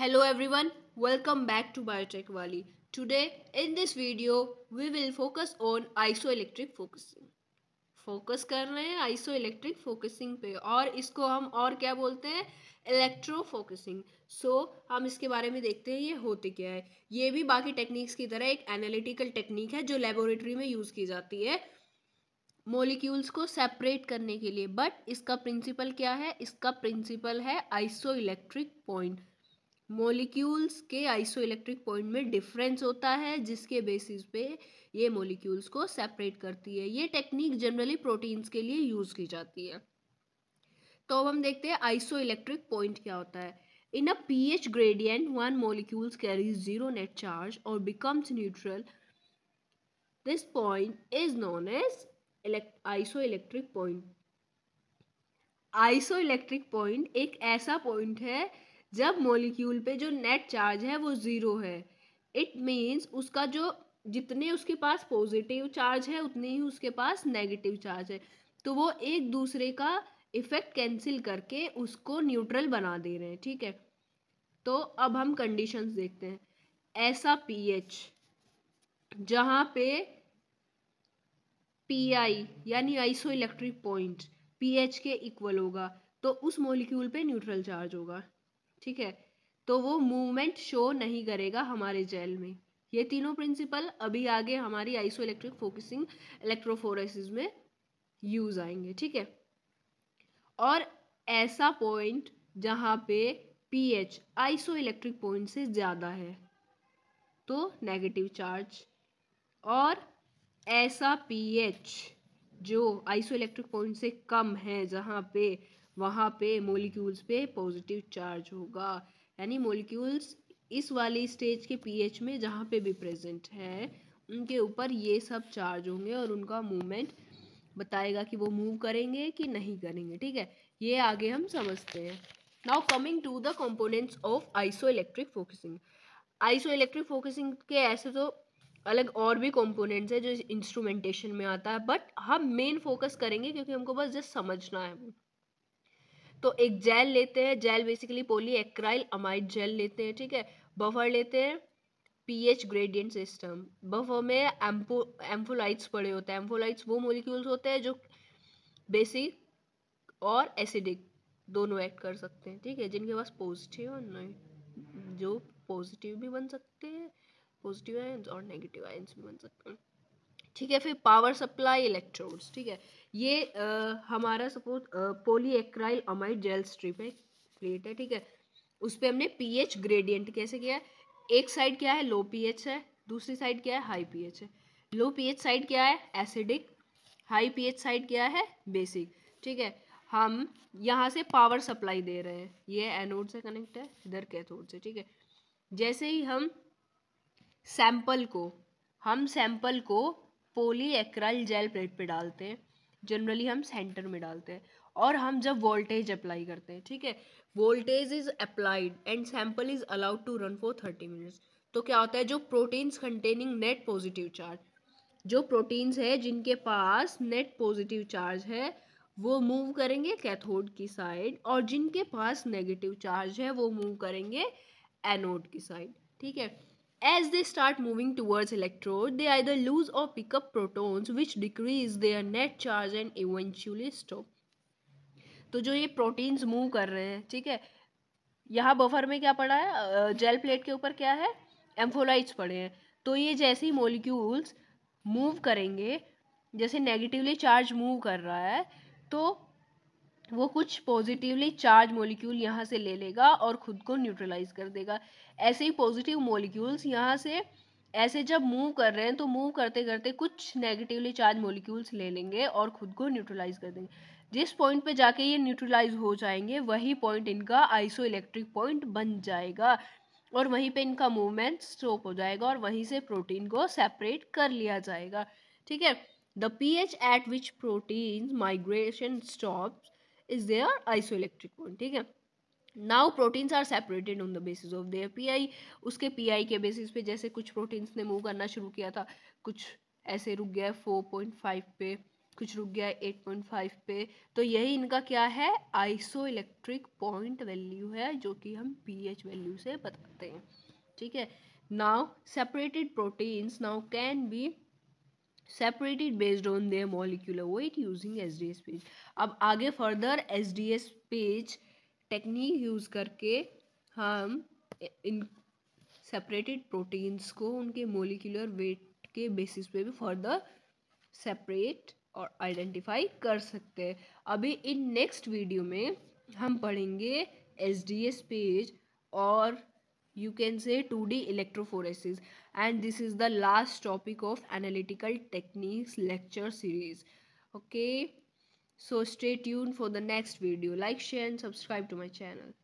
Hello everyone, welcome back to Biotech Wali. Today in this video we will focus on isoelectric focusing. Focus कर रहे हैं iso isoelectric focusing पे और इसको हम और क्या बोलते हैं इलेक्ट्रो फोकसिंग सो हम इसके बारे में देखते हैं ये होते क्या है ये भी बाकी टेक्निक्स की तरह एक एनालिटिकल टेक्निक है जो लेबोरेटरी में यूज़ की जाती है मोलिक्यूल्स को सेपरेट करने के लिए बट इसका प्रिंसिपल क्या है इसका प्रिंसिपल है आइसो इलेक्ट्रिक पॉइंट मोलिक्यूल्स के आइसो इलेक्ट्रिक पॉइंट में डिफरेंस होता है जिसके बेसिस पे ये मोलिक्यूल्स को सेपरेट करती है ये टेक्निक जनरली प्रोटीन्स के लिए यूज़ की जाती है तो अब हम देखते हैं आइसो इलेक्ट्रिक पॉइंट क्या होता है in a pH gradient one molecules carries zero net charge और becomes neutral this point is known as isoelectric point isoelectric point एक ऐसा पॉइंट है जब मॉलिक्यूल पे जो नेट चार्ज है वो ज़ीरो है इट मीन्स उसका जो जितने उसके पास पॉजिटिव चार्ज है उतने ही उसके पास नेगेटिव चार्ज है तो वो एक दूसरे का इफ़ेक्ट कैंसिल करके उसको न्यूट्रल बना दे रहे हैं ठीक है तो अब हम कंडीशंस देखते हैं ऐसा पीएच जहाँ पे पीआई यानी आइसो इलेक्ट्रिक पॉइंट पीएच के इक्वल होगा तो उस मॉलिक्यूल पे न्यूट्रल चार्ज होगा ठीक है तो वो मूवमेंट शो नहीं करेगा हमारे जेल में ये तीनों प्रिंसिपल अभी आगे हमारी आइसो इलेक्ट्रिक फोकसिंग इलेक्ट्रोफोरेसिस में यूज आएंगे ठीक है और ऐसा पॉइंट जहाँ पे पीएच आइसो इलेक्ट्रिक पॉइंट से ज़्यादा है तो नेगेटिव चार्ज और ऐसा पीएच जो आइसो इलेक्ट्रिक पॉइंट से कम है जहाँ पे वहाँ पे मोलिक्यूल्स पे पॉजिटिव चार्ज होगा यानी मोलिक्यूल्स इस वाली स्टेज के पीएच में जहाँ पे भी प्रेजेंट है उनके ऊपर ये सब चार्ज होंगे और उनका मूवमेंट बताएगा कि वो मूव करेंगे कि नहीं करेंगे ठीक है ये आगे हम समझते हैं now coming to the components of isoelectric focusing isoelectric focusing के ऐसे तो अलग और भी कॉम्पोनेंट्स है जो इंस्ट्रूमेंटेशन में आता है बट हम मेन फोकस करेंगे क्योंकि हमको बस जस्ट समझना है तो एक जेल लेते हैं gel basically polyacrylamide gel लेते हैं ठीक है बफर लेते हैं पीएच ग्रेडियंट सिस्टम बफर में एम्फोलाइट्स पड़े होते हैं एम्फोलाइट्स वो मोलिक्यूल्स होते हैं जो बेसिक और एसिडिक दोनों एक्ट कर सकते हैं ठीक है जिनके पास पॉजिटिव और नहीं जो पॉजिटिव भी बन सकते हैं पॉजिटिव आयंस और नेगेटिव आयंस भी बन सकते हैं ठीक है फिर पावर सप्लाई इलेक्ट्रोड्स ठीक है ये आ, हमारा suppose polyacrylamide gel strip है प्लेट है ठीक है उस पर हमने एच ग्रेडियंट कैसे किया है एक साइड क्या है लो एच है दूसरी साइड क्या है हाई एच है लो एच साइड क्या है एसिडिक हाई एच साइड क्या है बेसिक ठीक है हम यहाँ से पावर सप्लाई दे रहे हैं ये एनोड से कनेक्ट है इधर कैथोड से ठीक है जैसे ही हम सैंपल को हम सैंपल को एक्राइल जेल प्लेट पे डालते हैं जनरली हम सेंटर में डालते हैं और हम जब वोल्टेज अप्लाई करते हैं ठीक है voltage is applied and sample is allowed to run for thirty minutes तो क्या होता है जो proteins containing net positive charge जो प्रोटीन्स है जिनके पास नेट पॉजिटिव चार्ज है वो मूव करेंगे कैथोड की साइड और जिनके पास नेगेटिव चार्ज है वो मूव करेंगे एनोड की साइड ठीक है As they start moving towards electrode, they either lose or pick up protons which decrease their net charge and eventually stop. तो जो ये प्रोटीन्स मूव कर रहे हैं ठीक है यहाँ बफर में क्या पड़ा है जेल प्लेट के ऊपर क्या है एम्फोलाइट्स पड़े हैं तो ये जैसे ही मोलिक्यूल्स मूव करेंगे जैसे नेगेटिवली चार्ज मूव कर रहा है तो वो कुछ पॉजिटिवली चार्ज मॉलिक्यूल यहाँ से ले लेगा और ख़ुद को न्यूट्रलाइज कर देगा ऐसे ही पॉजिटिव मॉलिक्यूल्स यहाँ से ऐसे जब मूव कर रहे हैं तो मूव करते करते कुछ नेगेटिवली चार्ज मॉलिक्यूल्स ले लेंगे और ख़ुद को न्यूट्रलाइज कर देंगे जिस पॉइंट पे जाके ये न्यूट्रलाइज हो जाएंगे वही पॉइंट इनका आइसो इलेक्ट्रिक पॉइंट बन जाएगा और वहीं पर इनका मूवमेंट स्टॉप हो जाएगा और वहीं से प्रोटीन को सेपरेट कर लिया जाएगा ठीक है the p H at which protein migration stops is isoelectric bond ठीक है now proteins are separated on the basis of their pI उसके पीआई के बेसिस पे जैसे कुछ प्रोटीन्स ने मूव करना शुरू किया था कुछ ऐसे रुक गया फोर पॉइंट फाइव पे कुछ रुक गया एट पॉइंट फाइव पे तो यही इनका क्या है आइसो इलेक्ट्रिक पॉइंट वैल्यू है जो कि हम पीएच वैल्यू से बताते हैं ठीक है now separated proteins now can be based on their on weight using S D S PAGE अब आगे further S D S PAGE technique use करके हम इन सेपरेटेड प्रोटीन्स को उनके मोलिकुलर वेट के बेसिस पे भी फर्दर सेपरेट और आइडेंटिफाई कर सकते हैं अभी इन नेक्स्ट वीडियो में हम पढ़ेंगे एस डी एस पेज और you can say two D electrophoresis and this is the last topic of analytical techniques lecture series okay so stay tuned for the next video like share and subscribe to my channel